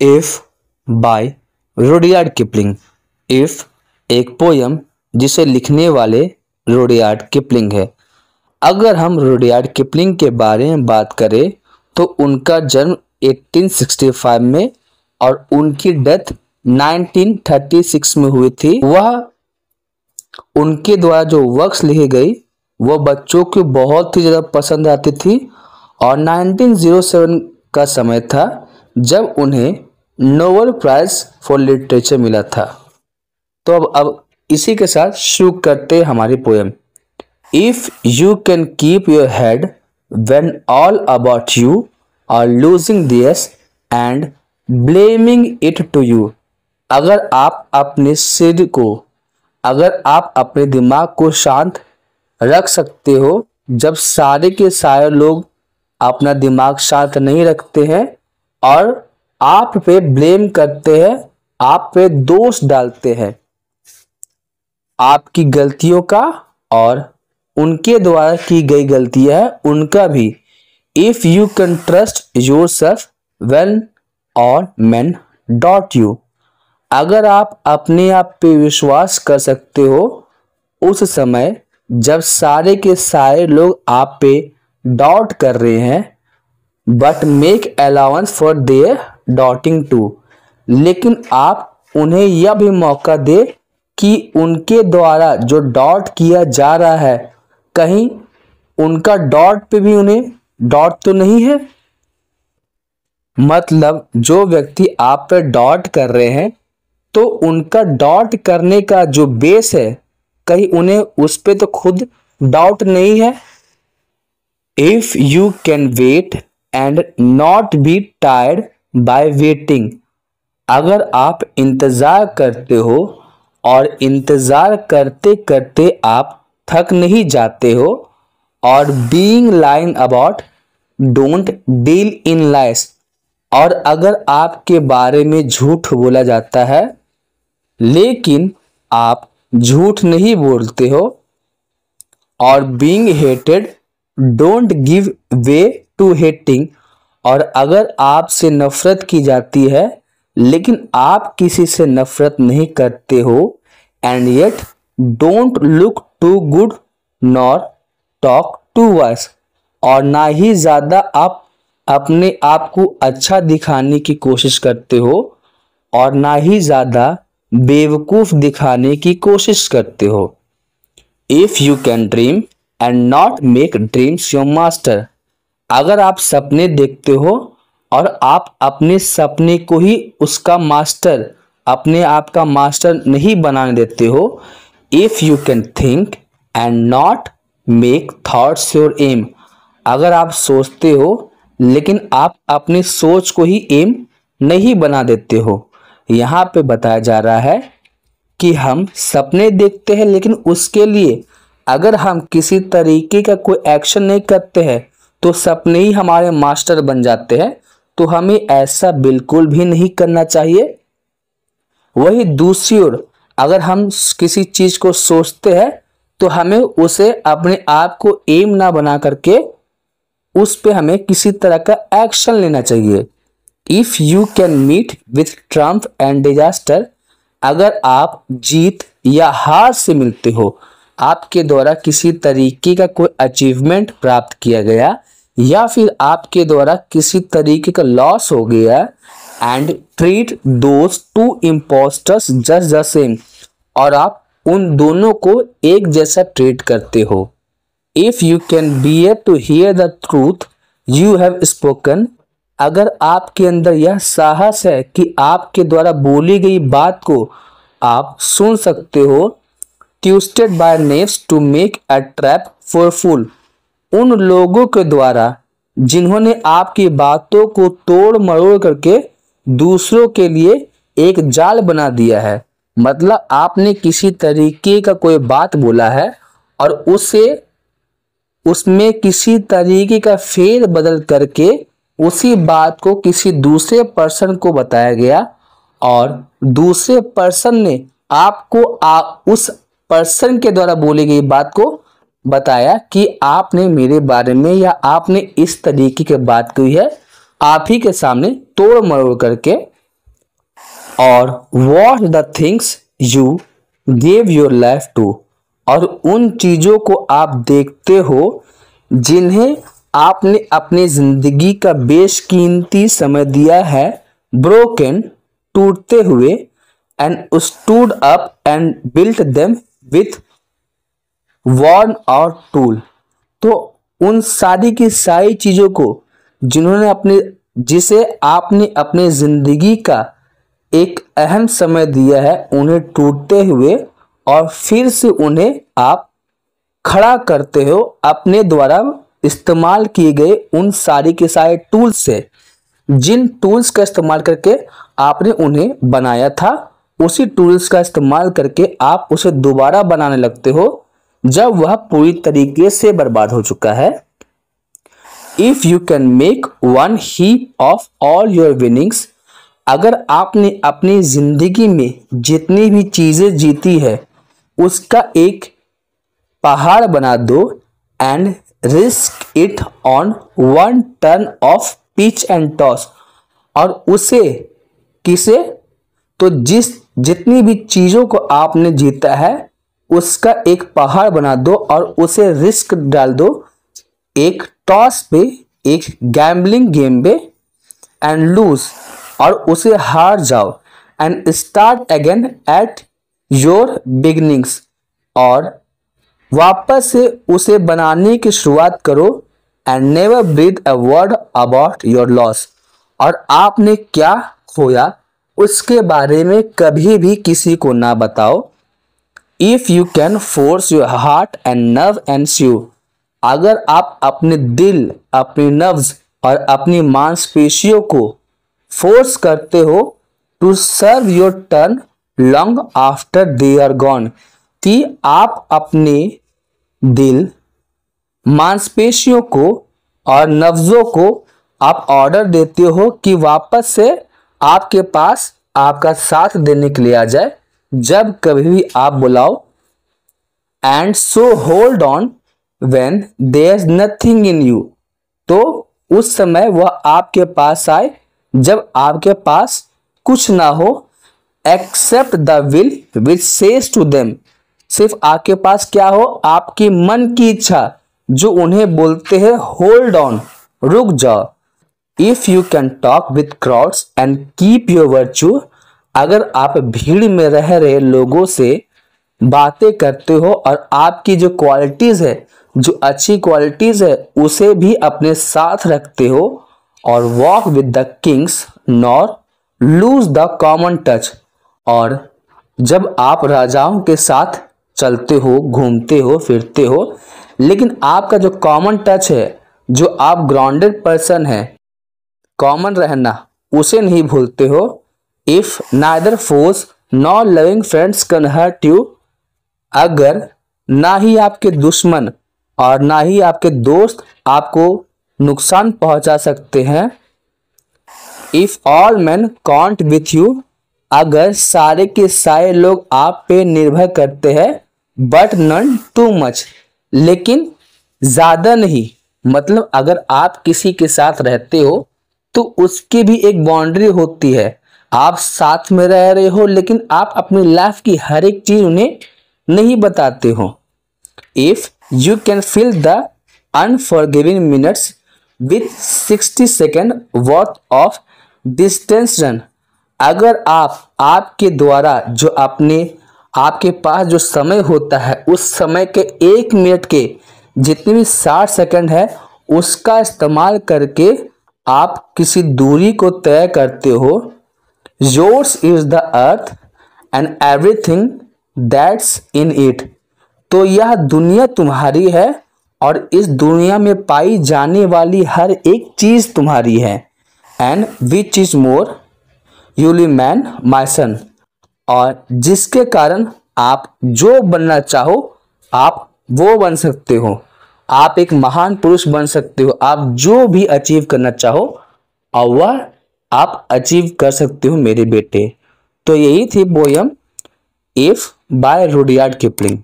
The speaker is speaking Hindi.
if by Rudyard Kipling if एक पोयम जिसे लिखने वाले रोडियार्ड किपलिंग है अगर हम रोडियार्ड किपलिंग के बारे में बात करें तो उनका जन्म 1865 में और उनकी डेथ 1936 में हुई थी वह उनके द्वारा जो वर्क्स लिखी गई वो बच्चों को बहुत ही ज़्यादा पसंद आती थी और 1907 का समय था जब उन्हें नोबल प्राइज फॉर लिटरेचर मिला था तो अब अब इसी के साथ शुरू करते हमारी poem if you can keep your head when all about you are losing theirs and blaming it to you अगर आप अपने सिर को अगर आप अपने दिमाग को शांत रख सकते हो जब सारे के सारे लोग अपना दिमाग शांत नहीं रखते हैं और आप पे ब्लेम करते हैं आप पे दोष डालते हैं आपकी गलतियों का और उनके द्वारा की गई गलतियां है उनका भी if you can trust yourself when all men doubt you अगर आप अपने आप पे विश्वास कर सकते हो उस समय जब सारे के सारे लोग आप पे डाउट कर रहे हैं but make allowance for their doubting too लेकिन आप उन्हें यह भी मौका दे कि उनके द्वारा जो डॉट किया जा रहा है कहीं उनका डॉट पे भी उन्हें डॉट तो नहीं है मतलब जो व्यक्ति आप पे डॉट कर रहे हैं तो उनका डॉट करने का जो बेस है कहीं उन्हें उस पर तो खुद डाउट नहीं है if you can wait and not be tired by waiting अगर आप इंतज़ार करते हो और इंतज़ार करते करते आप थक नहीं जाते हो or being lied about don't deal in lies और अगर आपके बारे में झूठ बोला जाता है लेकिन आप झूठ नहीं बोलते हो or being hated don't give way to hating और अगर आपसे नफरत की जाती है लेकिन आप किसी से नफरत नहीं करते हो and yet don't look too good nor talk too worse और ना ही ज़्यादा आप अपने आप को अच्छा दिखाने की कोशिश करते हो और ना ही ज़्यादा बेवकूफ़ दिखाने की कोशिश करते हो if you can dream and not make dreams your master अगर आप सपने देखते हो और आप अपने सपने को ही उसका मास्टर अपने आप का मास्टर नहीं बनाने देते हो if you can think and not make thoughts your aim अगर आप सोचते हो लेकिन आप अपनी सोच को ही एम नहीं बना देते हो यहाँ पे बताया जा रहा है कि हम सपने देखते हैं लेकिन उसके लिए अगर हम किसी तरीके का कोई एक्शन नहीं करते हैं तो सपने ही हमारे मास्टर बन जाते हैं तो हमें ऐसा बिल्कुल भी नहीं करना चाहिए वही दूसरी ओर अगर हम किसी चीज को सोचते हैं तो हमें उसे अपने आप को एम ना बना करके उस पर हमें किसी तरह का एक्शन लेना चाहिए if you can meet with triumph and disaster अगर आप जीत या हार से मिलते हो आपके द्वारा किसी तरीके का कोई अचीवमेंट प्राप्त किया गया या फिर आपके द्वारा किसी तरीके का लॉस हो गया and treat those two impostors just the same और आप उन दोनों को एक जैसा ट्रीट करते हो if you can bear to hear the truth you have spoken अगर आपके अंदर यह साहस है कि आपके द्वारा बोली गई बात को आप सुन सकते हो twisted by knaves to make a trap for fool उन लोगों के द्वारा जिन्होंने आपकी बातों को तोड़ मरोड़ करके दूसरों के लिए एक जाल बना दिया है मतलब आपने किसी तरीके का कोई बात बोला है और उसे उसमें किसी तरीके का फेर बदल करके उसी बात को किसी दूसरे पर्सन को बताया गया और दूसरे पर्सन ने आपको आ, उस पर्सन के द्वारा बोली गई बात को बताया कि आपने मेरे बारे में या आपने इस तरीके की बात की है आप ही के सामने तोड़ मरोड़ करके or watch the things you gave your life to और उन चीज़ों को आप देखते हो जिन्हें आपने अपनी ज़िंदगी का बेशकीमती समय दिया है ब्रोकन टूटते हुए and stood up and built them with worn out tool तो उन सारी की सारी चीज़ों को जिन्होंने अपने जिसे आपने अपने ज़िंदगी का एक अहम समय दिया है उन्हें टूटते हुए और फिर से उन्हें आप खड़ा करते हो अपने द्वारा इस्तेमाल किए गए उन सारी के सारे टूल्स से जिन टूल्स का इस्तेमाल करके आपने उन्हें बनाया था उसी टूल्स का इस्तेमाल करके आप उसे दोबारा बनाने लगते हो जब वह पूरी तरीके से बर्बाद हो चुका है if you can make one heap of all your winnings अगर आपने अपनी जिंदगी में जितनी भी चीजें जीती है उसका एक पहाड़ बना दो and risk it on one turn of pitch and toss और उसे किसे तो जिस जितनी भी चीज़ों को आपने जीता है उसका एक पहाड़ बना दो और उसे रिस्क डाल दो एक टॉस पे एक गैम्बलिंग गेम पे एंड लूज और उसे हार जाओ and start again at your beginnings और वापस से उसे बनाने की शुरुआत करो and never breathe a word about your loss और आपने क्या खोया उसके बारे में कभी भी किसी को ना बताओ if you can force your heart and nerve and sinew अगर आप अपने दिल अपनी नर्व्स और अपनी मांसपेशियों को फोर्स करते हो to serve your turn long after they are gone कि आप अपने दिल मांसपेशियों को और नफ्जों को आप ऑर्डर देते हो कि वापस से आपके पास आपका साथ देने के लिए आ जाए जब कभी भी आप बुलाओ and so hold on when there is nothing in you तो उस समय वह आपके पास आए जब आपके पास कुछ ना हो except the will which says to them सिर्फ आपके पास क्या हो आपके मन की इच्छा जो उन्हें बोलते हैं होल्ड ऑन रुक जाओ if you can talk with crowds and keep your virtue अगर आप भीड़ में रह रहे लोगों से बातें करते हो और आपकी जो क्वालिटीज़ है जो अच्छी क्वालिटीज़ है उसे भी अपने साथ रखते हो or walk with the kings nor lose the common touch और जब आप राजाओं के साथ चलते हो घूमते हो फिरते हो लेकिन आपका जो कॉमन टच है जो आप ग्राउंडेड पर्सन है कॉमन रहना उसे नहीं भूलते हो if neither foes nor loving friends can hurt you अगर ना ही आपके दुश्मन और ना ही आपके दोस्त आपको नुकसान पहुंचा सकते हैं if all men count with you अगर सारे के सारे लोग आप पे निर्भर करते हैं बट नन टू मच लेकिन ज़्यादा नहीं मतलब अगर आप किसी के साथ रहते हो तो उसकी भी एक बाउंड्री होती है आप साथ में रह रहे हो लेकिन आप अपनी लाइफ की हर एक चीज उन्हें नहीं बताते हो if you can fill the unforgiving minutes with sixty second worth of distance run अगर आप आपके द्वारा जो अपने आपके पास जो समय होता है उस समय के एक मिनट के जितने भी साठ सेकेंड है उसका इस्तेमाल करके आप किसी दूरी को तय करते हो yours is the earth and everything that's in it तो यह दुनिया तुम्हारी है और इस दुनिया में पाई जाने वाली हर एक चीज़ तुम्हारी है and which is more you'll be man my son और जिसके कारण आप जो बनना चाहो आप वो बन सकते हो आप एक महान पुरुष बन सकते हो आप जो भी अचीव करना चाहो और वह आप अचीव कर सकते हो मेरे बेटे तो यही थी poem if by Rudyard Kipling